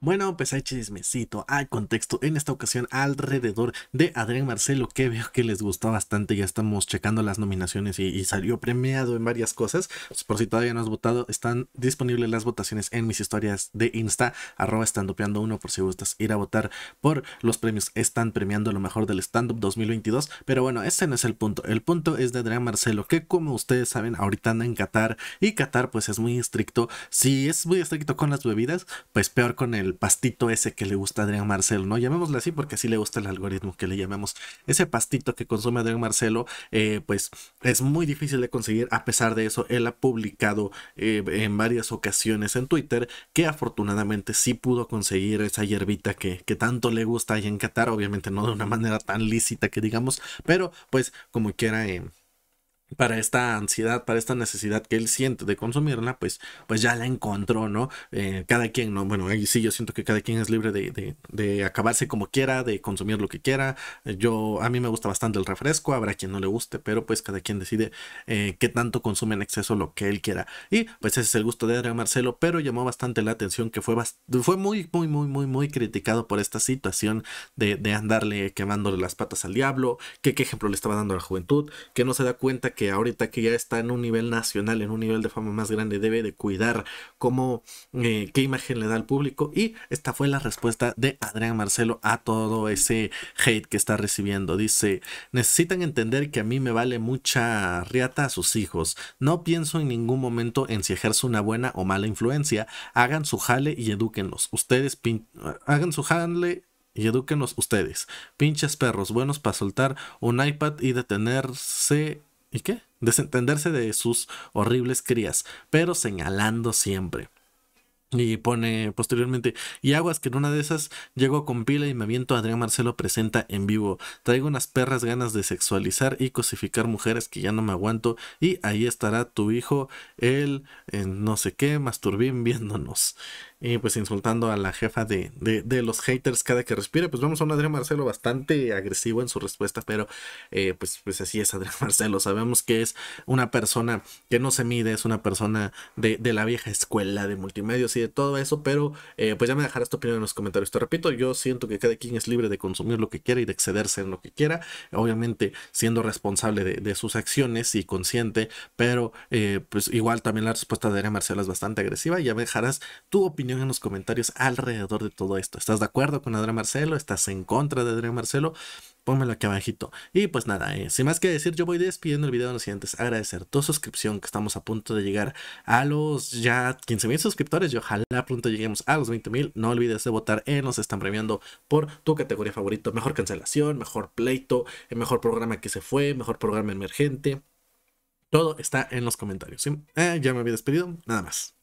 Bueno, pues hay chismecito, hay contexto en esta ocasión alrededor de Adrián Marcelo, que veo que les gustó bastante. Ya estamos checando las nominaciones y, salió premiado en varias cosas. Pues, por si todavía no has votado, están disponibles las votaciones en mis historias de Insta, arroba estandopeando uno por si gustas ir a votar por los premios. Están premiando lo mejor del stand-up 2022. Pero bueno, ese no es el punto. El punto es de Adrián Marcelo, que como ustedes saben, ahorita anda en Qatar y Qatar pues es muy estricto. Si es muy estricto con las bebidas, pues peor con el el pastito ese que le gusta a Adrián Marcelo, ¿no? Llamémosle así porque así le gusta el algoritmo que le llamamos Ese pastito que consume Adrián Marcelo, eh, pues es muy difícil de conseguir. A pesar de eso, él ha publicado eh, en varias ocasiones en Twitter que afortunadamente sí pudo conseguir esa hierbita que, tanto le gusta ahí en Qatar. Obviamente no de una manera tan lícita que digamos, pero pues como quiera. Eh, para esta ansiedad, para esta necesidad que él siente de consumirla, pues, pues ya la encontró, ¿no? Eh, cada quien, ¿no? Bueno, sí yo siento que cada quien es libre de, acabarse como quiera, de consumir lo que quiera. Eh, yo, a mí me gusta bastante el refresco, habrá quien no le guste, pero pues cada quien decide eh, qué tanto consume en exceso lo que él quiera. Y pues ese es el gusto de Adrián Marcelo, pero llamó bastante la atención que fue, fue muy, muy, muy, muy, muy criticado por esta situación de, andarle quemándole las patas al diablo, que qué ejemplo le estaba dando a la juventud, que no se da cuenta que ahorita que ya está en un nivel nacional, en un nivel de fama más grande, debe de cuidar cómo, eh, qué imagen le da al público. Y esta fue la respuesta de Adrián Marcelo a todo ese hate que está recibiendo. Dice, necesitan entender que a mí me vale mucha riata a sus hijos. No pienso en ningún momento en si ejerce una buena o mala influencia. Hagan su jale y edúquenlos. Ustedes hagan su jale y edúquenlos ustedes. Pinches perros, buenos para soltar un iPad y detenerse ¿Y qué? Desentenderse de sus horribles crías, pero señalando siempre. Y pone posteriormente, y aguas que en una de esas llego con pila y me aviento a Adrián Marcelo presenta en vivo. Traigo unas perras ganas de sexualizar y cosificar mujeres que ya no me aguanto. Y ahí estará tu hijo, él, en no sé qué, masturbín viéndonos. Y pues insultando a la jefa de, los haters cada que respire. Pues vamos a un Adrián Marcelo bastante agresivo en su respuesta, pero eh, pues, pues así es Adrián Marcelo. Sabemos que es una persona que no se mide, es una persona de, de la vieja escuela de multimedia de todo eso, pero eh, pues ya me dejarás tu opinión en los comentarios. Te repito, yo siento que cada quien es libre de consumir lo que quiera y de excederse en lo que quiera, obviamente siendo responsable de, sus acciones y consciente, pero eh, pues igual también la respuesta de Andrea Marcelo es bastante agresiva ya me dejarás tu opinión en los comentarios alrededor de todo esto. ¿Estás de acuerdo con Adrián Marcelo? ¿Estás en contra de Adrián Marcelo? pónmelo aquí abajito. Y pues nada, eh, sin más que decir, yo voy despidiendo el video de los siguientes. Agradecer tu suscripción, que estamos a punto de llegar a los ya 15 mil suscriptores. Y ojalá pronto lleguemos a los 20 mil. No olvides de votar en Nos Están Premiando por tu categoría favorito. Mejor cancelación, mejor pleito, el eh, mejor programa que se fue, mejor programa emergente. Todo está en los comentarios. Eh, ya me había despedido, nada más.